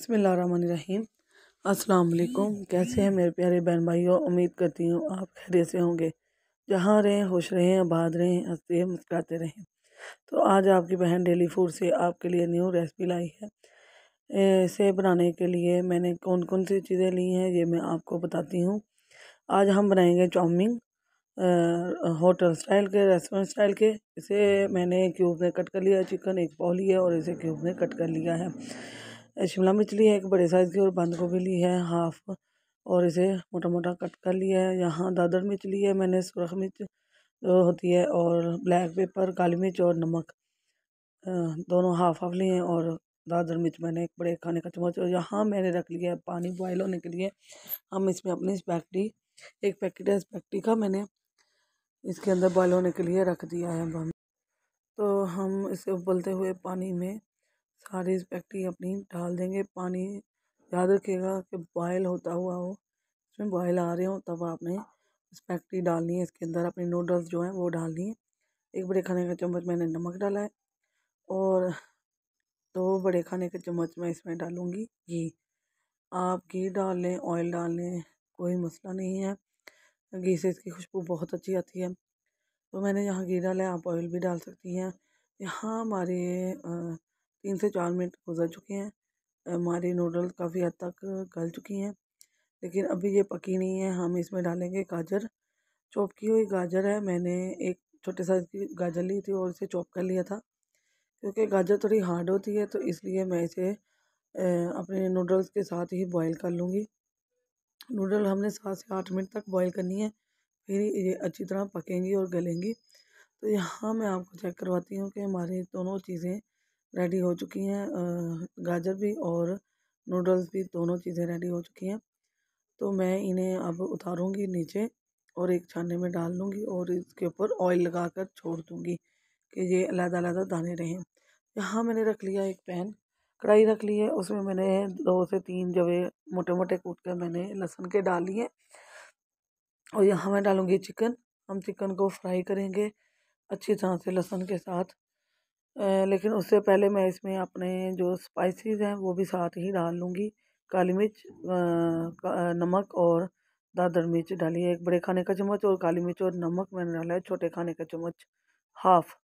बसमीम अस्सलाम कैसे हैं मेरे प्यारे बहन भाइयों उम्मीद करती हूँ आप खैरियत से होंगे जहाँ रहें खुश रहें आबाद रहें हंसते मुस्कुराते रहें तो आज आपकी बहन डेली फूड से आपके लिए न्यू रेसिपी लाई है इसे बनाने के लिए मैंने कौन कौन सी चीज़ें ली हैं ये मैं आपको बताती हूँ आज हम बनाएंगे चाउमिन होटल स्टाइल के रेस्टोरेंट स्टाइल के इसे मैंने क्यूब में कट कर लिया चिकन एक पाव लिया और इसे क्यूब में कट कर लिया है शिमला मिर्च ली है एक बड़े साइज़ की और बंद गोभी ली है हाफ और इसे मोटा मोटा कट कर लिया है यहाँ दादर मिर्च ली है मैंने सुरख मिर्च जो होती है और ब्लैक पेपर काली मिर्च और नमक दोनों हाफ हाफ लिए हैं और दादर मिर्च मैंने एक बड़े खाने का चम्मच और यहाँ मैंने रख लिया है पानी बॉयल होने के लिए हम इसमें अपनी स्पैक्टी एक पैकेट है स्पैक्टी का मैंने इसके अंदर बॉयल होने के लिए रख दिया है हम तो हम इसे उबलते हुए पानी में सारी व्यक्ति अपनी डाल देंगे पानी याद रखिएगा कि बॉयल होता हुआ हो इसमें बॉयल आ रहे हो तब आपने इस फैक्ट्री डालनी है इसके अंदर अपनी नूडल्स जो हैं वो डालनी है एक बड़े खाने का चम्मच मैंने नमक डाला है और दो बड़े खाने के चम्मच मैं इसमें डालूँगी घी आप घी डाल लें ऑयल डाल लें कोई मसला नहीं है घी से इसकी खुशबू बहुत अच्छी आती है तो मैंने यहाँ घी डाला है आप ऑयल भी डाल सकती हैं यहाँ हमारे तीन से चार मिनट गुजर चुके हैं हमारी नूडल्स काफ़ी हद तक गल चुकी हैं लेकिन अभी ये पकी नहीं है हम इसमें डालेंगे गाजर चॉप की हुई गाजर है मैंने एक छोटे साइज की गाजर ली थी और इसे चॉप कर लिया था क्योंकि गाजर थोड़ी हार्ड होती है तो इसलिए मैं इसे अपने नूडल्स के साथ ही बॉईल कर लूँगी नूडल हमने सात से आठ मिनट तक बॉईल करनी है फिर ये अच्छी तरह पकेंगी और गलेंगी तो यहाँ मैं आपको चेक करवाती हूँ कि हमारी दोनों चीज़ें रेडी हो चुकी हैं गाजर भी और नूडल्स भी दोनों चीज़ें रेडी हो चुकी हैं तो मैं इन्हें अब उतारूंगी नीचे और एक छाने में डाल लूँगी और इसके ऊपर ऑयल लगा कर छोड़ दूँगी कि ये अलहदा अलहदा दाने रहें यहाँ मैंने रख लिया एक पैन कढ़ाई रख ली है उसमें मैंने दो से तीन जवे मोटे मोटे कूट कर मैंने लहसुन के डाल लिए और यहाँ मैं डालूँगी चिकन हम चिकन को फ्राई करेंगे अच्छी तरह से लहसुन के साथ लेकिन उससे पहले मैं इसमें अपने जो स्पाइसेस हैं वो भी साथ ही डाल लूँगी काली मिर्च नमक और दादर मिर्च डाली है एक बड़े खाने का चम्मच और काली मिर्च और नमक मैंने डाला है छोटे खाने का चम्मच हाफ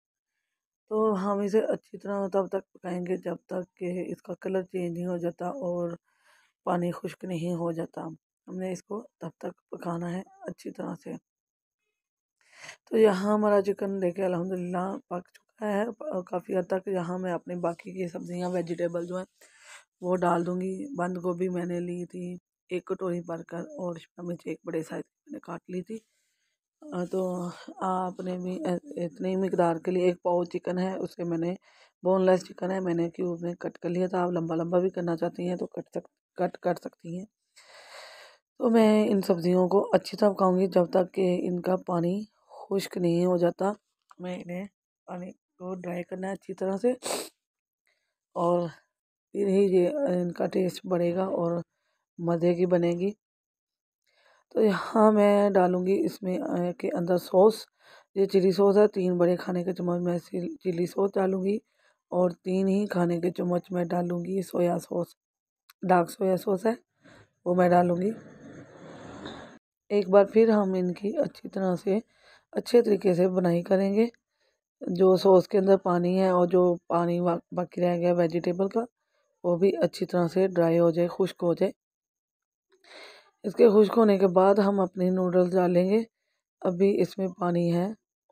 तो हम इसे अच्छी तरह तब तक पकाएंगे जब तक कि इसका कलर चेंज नहीं हो जाता और पानी खुश्क नहीं हो जाता हमने इसको तब तक पकाना है अच्छी तरह से तो यहाँ हमारा चिकन देखे अलहमदिल्ला पक है काफ़ी हद तक यहाँ मैं अपनी बाकी की सब्जियाँ वेजिटेबल जो हैं वो डाल दूँगी बंद गोभी मैंने ली थी एक कटोरी भरकर और शिमला मिर्च एक बड़े साइज मैंने काट ली थी तो आपने भी इतनी मकदार के लिए एक पाव चिकन है उसके मैंने बोनलेस चिकन है मैंने क्यूब में कट कर लिया था आप लंबा लंबा भी करना चाहती हैं तो कट सक कट कर सकती हैं तो मैं इन सब्जियों को अच्छी तरह पकाऊंगी जब तक कि इनका पानी खुश्क नहीं हो जाता मैं इन्हें पानी इसको ड्राई करना है अच्छी तरह से और फिर ही ये इनका टेस्ट बढ़ेगा और मज़े की बनेगी तो यहाँ मैं डालूँगी इसमें के अंदर सॉस ये चिली सॉस है तीन बड़े खाने के चम्मच मैं चिली सॉस डालूँगी और तीन ही खाने के चम्मच मैं डालूँगी soya sauce dark soya sauce है वो मैं डालूँगी एक बार फिर हम इनकी अच्छी तरह से अच्छे तरीके से बनाई करेंगे जो सॉस के अंदर पानी है और जो पानी बाकी रह गया वेजिटेबल का वो भी अच्छी तरह से ड्राई हो जाए खुश्क हो जाए इसके खुश्क होने के बाद हम अपने नूडल्स डालेंगे अभी इसमें पानी है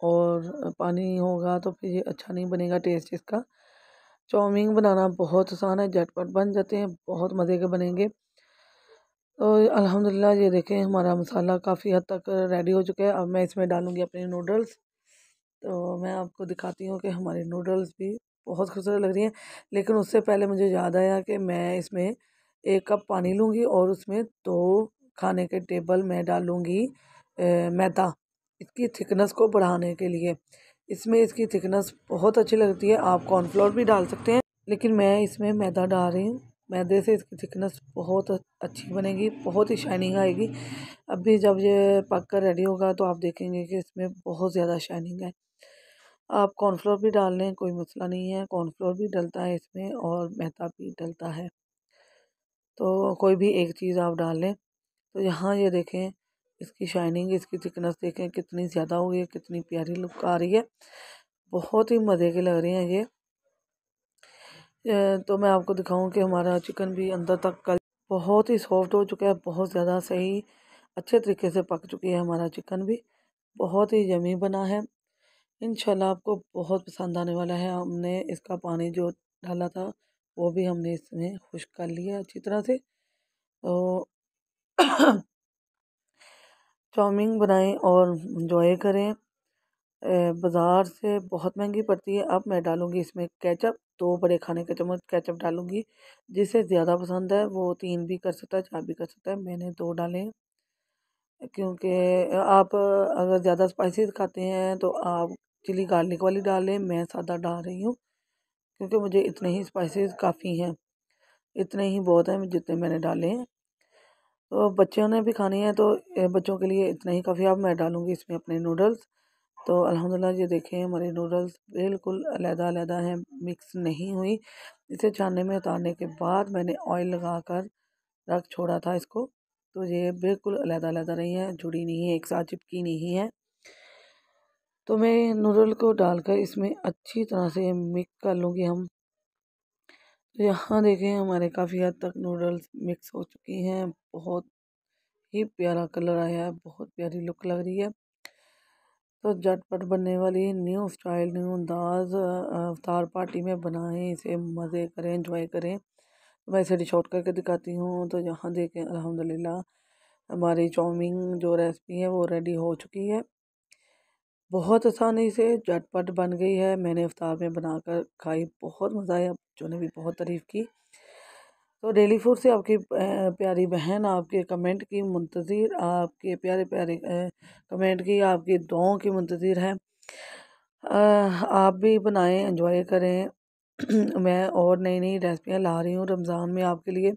और पानी होगा तो फिर ये अच्छा नहीं बनेगा टेस्ट इसका चाउमीन बनाना बहुत आसान है झटपट बन जाते हैं बहुत मज़े के बनेंगे तो अल्हम्दुलिल्लाह ये देखें हमारा मसाला काफ़ी हद तक रेडी हो चुका है अब मैं इसमें डालूँगी अपने नूडल्स तो मैं आपको दिखाती हूँ कि हमारे नूडल्स भी बहुत खूबसूरत लग रही हैं लेकिन उससे पहले मुझे याद आया कि मैं इसमें एक कप पानी लूँगी और उसमें दो खाने के टेबल मैं डालूँगी मैदा इसकी थिकनेस को बढ़ाने के लिए इसमें इसकी थिकनेस बहुत अच्छी लगती है आप कॉर्नफ्लोर भी डाल सकते हैं लेकिन मैं इसमें मैदा डाल रही हूँ मैदे से इसकी थिकनेस बहुत अच्छी बनेगी बहुत ही शाइनिंग आएगी अभी जब ये पक कर रेडी होगा तो आप देखेंगे कि इसमें बहुत ज़्यादा शाइनिंग है आप कॉर्नफ्लोर भी डाल लें कोई मसला नहीं है कॉर्नफ्लोर भी डलता है इसमें और मैदा भी डलता है तो कोई भी एक चीज़ आप डाल लें तो यहाँ ये देखें इसकी शाइनिंग इसकी थिकनेस देखें कितनी ज़्यादा हो गई है कितनी प्यारी लुक आ रही है बहुत ही मज़े के लग रहे हैं ये तो मैं आपको दिखाऊं कि हमारा चिकन भी अंदर तक कल बहुत ही सॉफ्ट हो चुका है बहुत ज़्यादा सही अच्छे तरीके से पक चुकी है हमारा चिकन भी बहुत ही यमी बना है इन आपको बहुत पसंद आने वाला है हमने इसका पानी जो डाला था वो भी हमने इसमें खुश कर लिया अच्छी तरह से तो चाउमिन बनाएं और इन्जॉय करें बाज़ार से बहुत महंगी पड़ती है अब मैं डालूँगी इसमें केचप दो बड़े खाने के चम्मच केचप डालूंगी जिसे ज़्यादा पसंद है वो तीन भी कर सकता है चार भी कर सकता है मैंने दो डाले क्योंकि आप अगर ज़्यादा स्पाइसी खाते हैं तो आप चिली गार्लिक वाली डालें मैं सादा डाल रही हूँ क्योंकि मुझे इतने ही स्पाइसेस काफ़ी हैं इतने ही बहुत हैं जितने मैंने डाले हैं तो बच्चों ने भी खाने हैं तो बच्चों के लिए इतना ही काफ़ी अब मैं डालूँगी इसमें अपने नूडल्स तो अल्हम्दुलिल्लाह ये देखें हमारे नूडल्स बिल्कुल अलहदा अलहदा हैं मिक्स नहीं हुई इसे छानने में उतारने के बाद मैंने ऑयल लगा कर रख छोड़ा था इसको तो ये बिल्कुल अलहदा अलहदा रही है जुड़ी नहीं है एक साथ चिपकी नहीं है तो मैं नूडल को डालकर इसमें अच्छी तरह से मिक्स कर लूँगी हम तो यहाँ देखें हमारे काफ़ी हद तक नूडल्स मिक्स हो चुकी हैं बहुत ही प्यारा कलर आया है बहुत प्यारी लुक लग रही है तो झटपट बनने वाली न्यू स्टाइल न्यू अंदाज अवतार पार्टी में बनाएं इसे मज़े करें इंजॉय करें मैं इसे शॉर्ट करके दिखाती हूँ तो यहाँ देखें अलहमदिल्ला हमारी चाउमिन जो रेसिपी है वो रेडी हो चुकी है बहुत आसानी से झटपट बन गई है मैंने अवतार में बनाकर खाई बहुत मज़ा आया बच्चों ने भी बहुत तारीफ़ की तो डेली फूड से आपकी प्यारी बहन आपके कमेंट की मुंतज़िर आपके प्यारे प्यारे कमेंट की आपकी दुआओं की मंतजर है आप भी बनाएं एंजॉय करें मैं और नई नई रेसिपियाँ ला रही हूँ रमज़ान में आपके लिए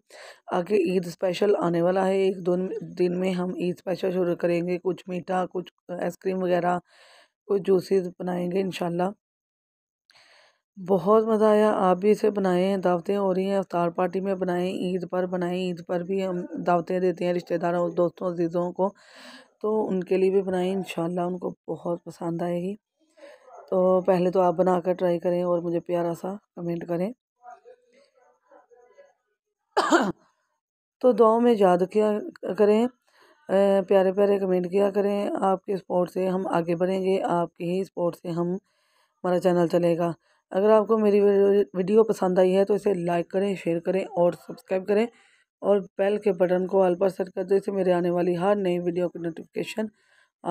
आगे ईद स्पेशल आने वाला है एक दो दिन में हम ईद स्पेशल शुरू करेंगे कुछ मीठा कुछ आइसक्रीम वगैरह कुछ जूसेस बनाएंगे इन बहुत मज़ा आया आप भी इसे बनाएं दावतें हो रही हैं अवतार पार्टी में बनाएं ईद पर बनाएं ईद पर भी हम दावतें देते हैं रिश्तेदारों दोस्तों अजीज़ों को तो उनके लिए भी बनाई इन उनको बहुत पसंद आएगी तो पहले तो आप बना कर ट्राई करें और मुझे प्यारा सा कमेंट करें तो दो में याद किया करें प्यारे प्यारे कमेंट किया करें आपके सपोर्ट से हम आगे बढ़ेंगे आपके ही सपोर्ट से हम हमारा चैनल चलेगा अगर आपको मेरी वीडियो पसंद आई है तो इसे लाइक करें शेयर करें और सब्सक्राइब करें और बेल के बटन को ऑल सेट कर दो इससे मेरे आने वाली हर नई वीडियो की नोटिफिकेशन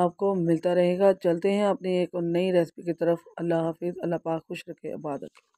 आपको मिलता रहेगा चलते हैं अपनी एक नई रेसिपी की तरफ अल्लाह हाफिज़ अल्लाह पाक खुश रखे आबाद रखें